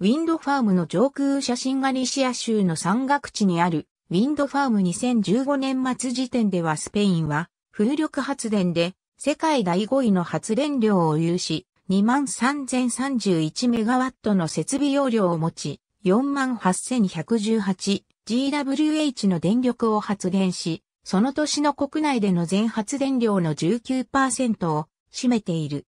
ウィンドファームの上空写真ガリシア州の山岳地にあるウィンドファーム2015年末時点ではスペインは風力発電で世界第5位の発電量を有し23,031メガワットの設備容量を持ち 48,118GWH の電力を発電しその年の国内での全発電量の19%を占めている。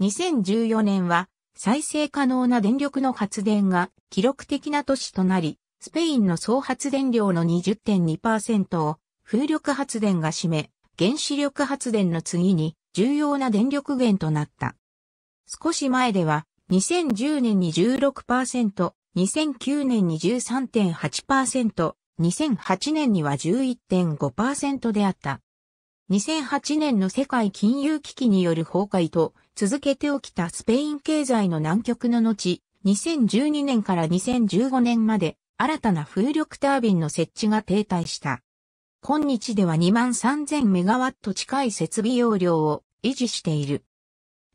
2014年は再生可能な電力の発電が記録的な都市となり、スペインの総発電量の20.2%を風力発電が占め、原子力発電の次に重要な電力源となった。少し前では2010年に16%、2009年に13.8%、2008年には11.5%であった。2008年の世界金融危機による崩壊と続けて起きたスペイン経済の南極の後、2012年から2015年まで新たな風力タービンの設置が停滞した。今日では2万3000メガワット近い設備容量を維持している。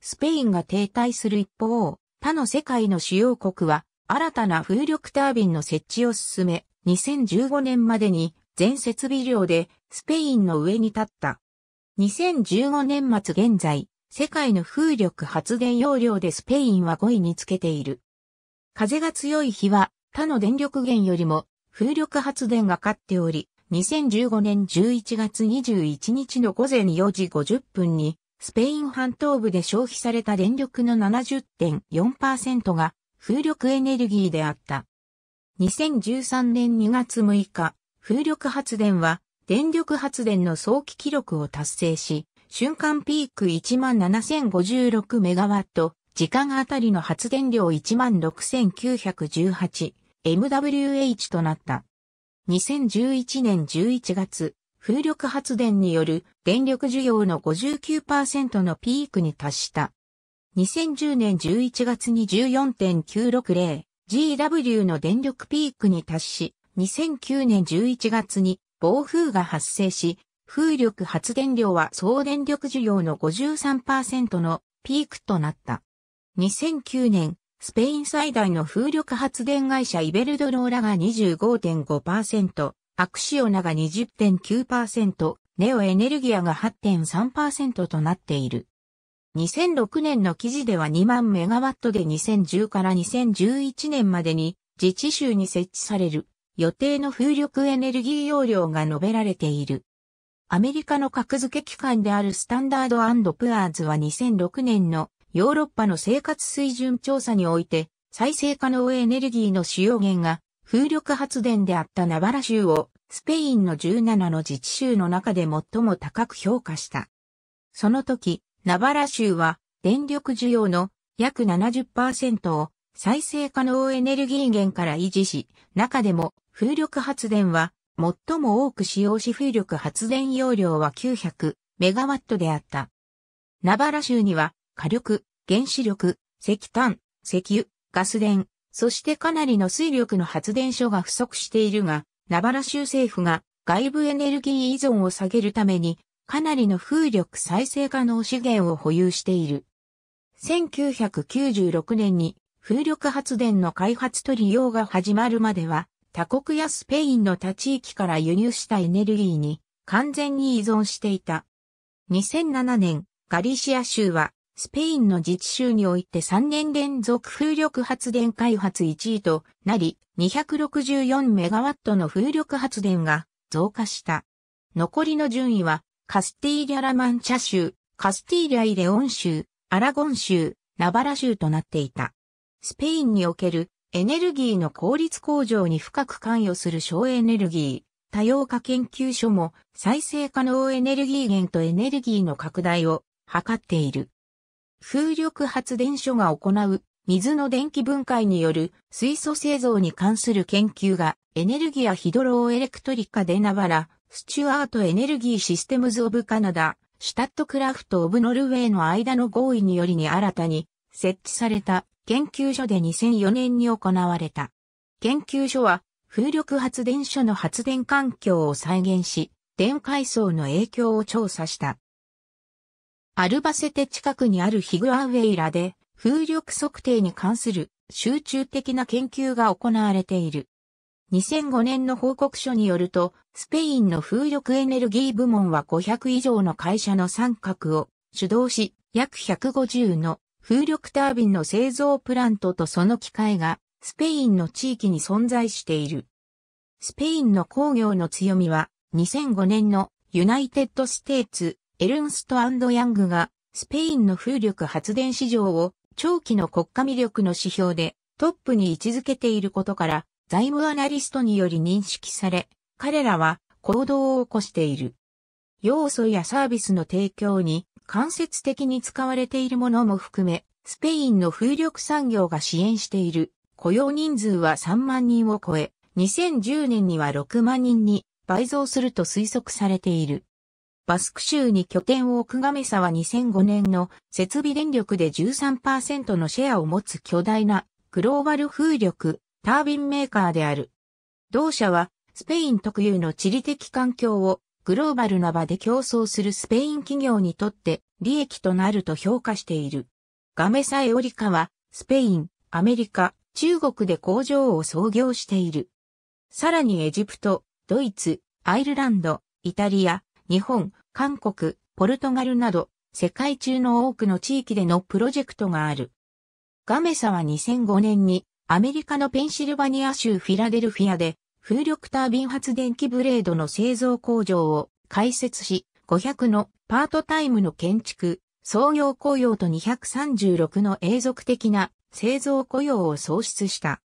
スペインが停滞する一方、他の世界の主要国は新たな風力タービンの設置を進め、2015年までに全設備量でスペインの上に立った。2015年末現在、世界の風力発電容量でスペインは5位につけている。風が強い日は他の電力源よりも風力発電が勝っており、2015年11月21日の午前4時50分に、スペイン半島部で消費された電力の70.4%が風力エネルギーであった。2013年2月6日、風力発電は電力発電の早期記録を達成し、瞬間ピーク17,056メガワット、時間あたりの発電量16,918 MWH となった。2011年11月、風力発電による電力需要の59%のピークに達した。2010年11月に 14.960GW の電力ピークに達し、2009年11月に暴風が発生し、風力発電量は総電力需要の53%のピークとなった。2009年、スペイン最大の風力発電会社イベルドローラが25.5%、アクシオナが20.9%、ネオエネルギアが8.3%となっている。2006年の記事では2万メガワットで2010から2011年までに自治州に設置される予定の風力エネルギー容量が述べられている。アメリカの格付け機関であるスタンダードプアーズは2006年のヨーロッパの生活水準調査において、再生可能エネルギーの使用源が風力発電であったナバラ州をスペインの17の自治州の中で最も高く評価した。その時、ナバラ州は電力需要の約70%を再生可能エネルギー源から維持し、中でも風力発電は最も多く使用し風力発電容量は900メガワットであった。ナバラ州には火力、原子力、石炭、石油、ガス電、そしてかなりの水力の発電所が不足しているが、ナバラ州政府が外部エネルギー依存を下げるために、かなりの風力再生可能資源を保有している。1996年に風力発電の開発と利用が始まるまでは、他国やスペインの他地域から輸入したエネルギーに完全に依存していた。2007年、ガリシア州はスペインの自治州において3年連続風力発電開発1位となり、264メガワットの風力発電が増加した。残りの順位は、カスティーリャ・ラマンチャ州、カスティーリャ・イレオン州、アラゴン州、ナバラ州となっていた。スペインにおけるエネルギーの効率向上に深く関与する省エネルギー、多様化研究所も再生可能エネルギー源とエネルギーの拡大を図っている。風力発電所が行う水の電気分解による水素製造に関する研究がエネルギアヒドローエレクトリカでながらスチュアートエネルギーシステムズ・オブ・カナダ、シュタットクラフト・オブ・ノルウェーの間の合意によりに新たに設置された研究所で2004年に行われた。研究所は風力発電所の発電環境を再現し、電解層の影響を調査した。アルバセテ近くにあるヒグアウェイラで風力測定に関する集中的な研究が行われている。2005年の報告書によると、スペインの風力エネルギー部門は500以上の会社の参画を主導し、約150の風力タービンの製造プラントとその機械がスペインの地域に存在している。スペインの工業の強みは2005年のユナイテッドステーツエルンストヤングがスペインの風力発電市場を長期の国家魅力の指標でトップに位置づけていることから財務アナリストにより認識され、彼らは行動を起こしている。要素やサービスの提供に間接的に使われているものも含め、スペインの風力産業が支援している雇用人数は3万人を超え、2010年には6万人に倍増すると推測されている。バスク州に拠点を置くガメサは2005年の設備電力で13%のシェアを持つ巨大なグローバル風力タービンメーカーである。同社はスペイン特有の地理的環境をグローバルな場で競争するスペイン企業にとって利益となると評価している。ガメサエオリカは、スペイン、アメリカ、中国で工場を創業している。さらにエジプト、ドイツ、アイルランド、イタリア、日本、韓国、ポルトガルなど、世界中の多くの地域でのプロジェクトがある。ガメサは2005年にアメリカのペンシルバニア州フィラデルフィアで風力タービン発電機ブレードの製造工場を開設し、500のパートタイムの建築、創業雇用と236の永続的な製造雇用を創出した。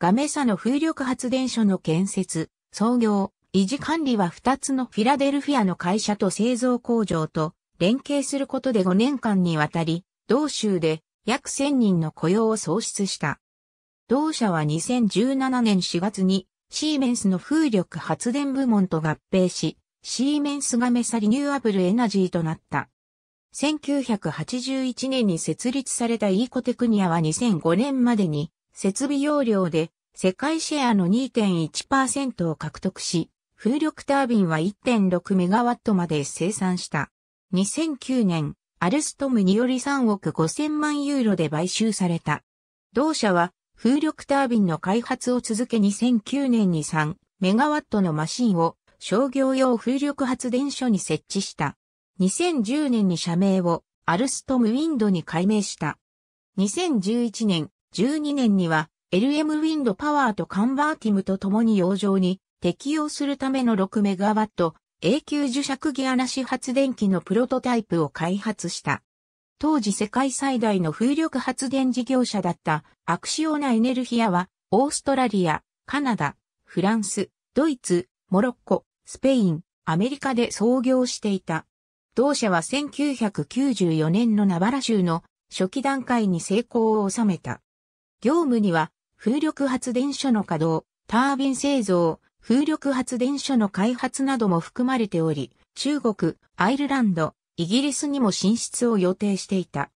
ガメサの風力発電所の建設、創業、維持管理は2つのフィラデルフィアの会社と製造工場と連携することで5年間にわたり、同州で約1000人の雇用を創出した。同社は2017年4月にシーメンスの風力発電部門と合併し、シーメンスがメサリニューアブルエナジーとなった。1981年に設立されたイーコテクニアは2005年までに設備容量で世界シェアの2.1%を獲得し、風力タービンは1 6ットまで生産した。2009年、アルストムにより3億5000万ユーロで買収された。同社は風力タービンの開発を続け2009年に3メガワットのマシンを商業用風力発電所に設置した。2010年に社名をアルストムウィンドに改名した。2011年、12年には LM ウィンドパワーとカンバーティムと共に洋上に適用するための6メガワット永久磁石ギアなし発電機のプロトタイプを開発した。当時世界最大の風力発電事業者だったアクシオナエネルヒアは、オーストラリア、カナダ、フランス、ドイツ、モロッコ、スペイン、アメリカで創業していた。同社は1994年のナバラ州の初期段階に成功を収めた。業務には、風力発電所の稼働、タービン製造、風力発電所の開発なども含まれており、中国、アイルランド、イギリスにも進出を予定していた。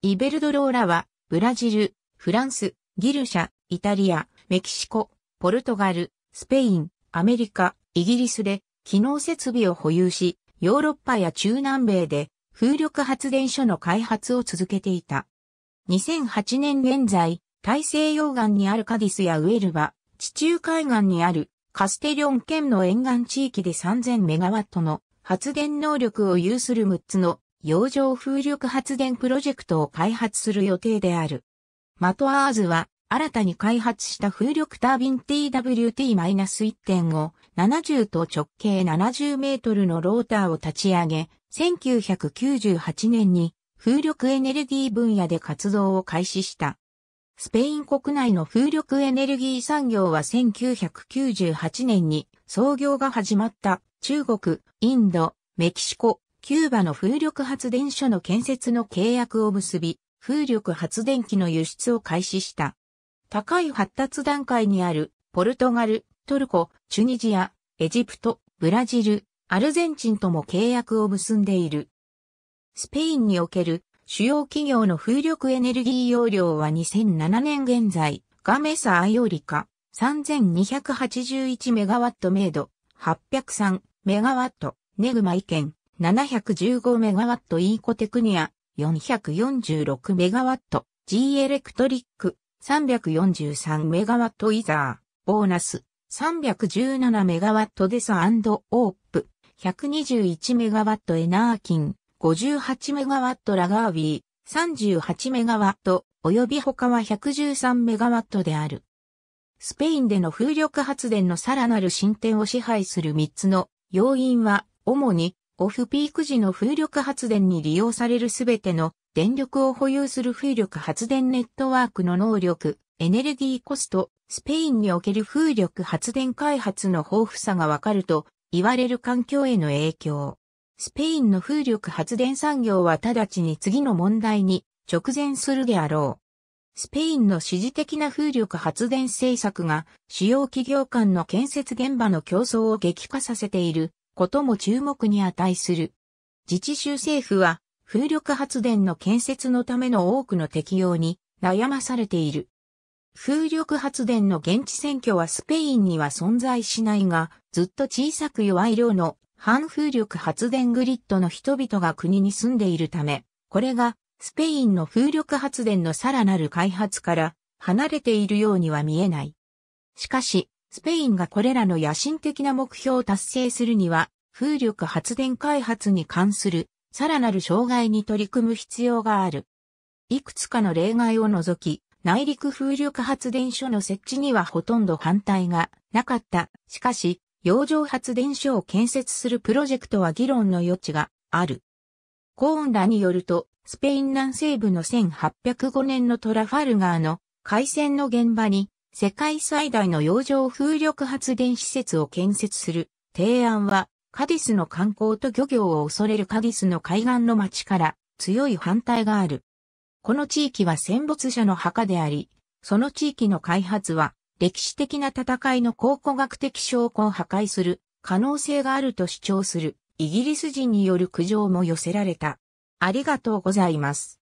イベルドローラは、ブラジル、フランス、ギルシャ、イタリア、メキシコ、ポルトガル、スペイン、アメリカ、イギリスで、機能設備を保有し、ヨーロッパや中南米で、風力発電所の開発を続けていた。2008年現在、大西洋岸にあるカディスやウェルバ、地中海岸にあるカステリョン県の沿岸地域で3000メガワットの発電能力を有する6つの洋上風力発電プロジェクトを開発する予定である。マトアーズは新たに開発した風力タービン TWT-1.5、70と直径70メートルのローターを立ち上げ、1998年に風力エネルギー分野で活動を開始した。スペイン国内の風力エネルギー産業は1998年に創業が始まった中国、インド、メキシコ、キューバの風力発電所の建設の契約を結び、風力発電機の輸出を開始した。高い発達段階にあるポルトガル、トルコ、チュニジア、エジプト、ブラジル、アルゼンチンとも契約を結んでいる。スペインにおける主要企業の風力エネルギー容量は2007年現在、ガメサアイオリカ3281メガワットメイド803メガワット、ネグマイケン、715メガワットイーコテクニア、446メガワット、G エレクトリック、343メガワットイザー、ボーナス、317メガワットデサオープ、121メガワットエナーキン、58メガワットラガービー、38メガワット、及び他は113メガワットである。スペインでの風力発電のさらなる進展を支配する3つの要因は、主に、オフピーク時の風力発電に利用されるすべての電力を保有する風力発電ネットワークの能力、エネルギーコスト、スペインにおける風力発電開発の豊富さがわかると言われる環境への影響。スペインの風力発電産業は直ちに次の問題に直前するであろう。スペインの支持的な風力発電政策が主要企業間の建設現場の競争を激化させていることも注目に値する。自治州政府は風力発電の建設のための多くの適用に悩まされている。風力発電の現地選挙はスペインには存在しないが、ずっと小さく弱い量の反風力発電グリッドの人々が国に住んでいるため、これがスペインの風力発電のさらなる開発から離れているようには見えない。しかし、スペインがこれらの野心的な目標を達成するには、風力発電開発に関するさらなる障害に取り組む必要がある。いくつかの例外を除き、内陸風力発電所の設置にはほとんど反対がなかった。しかし、洋上発電所を建設するプロジェクトは議論の余地がある。コーンらによると、スペイン南西部の1805年のトラファルガーの海戦の現場に世界最大の洋上風力発電施設を建設する提案はカディスの観光と漁業を恐れるカディスの海岸の町から強い反対がある。この地域は戦没者の墓であり、その地域の開発は歴史的な戦いの考古学的証拠を破壊する可能性があると主張するイギリス人による苦情も寄せられた。ありがとうございます。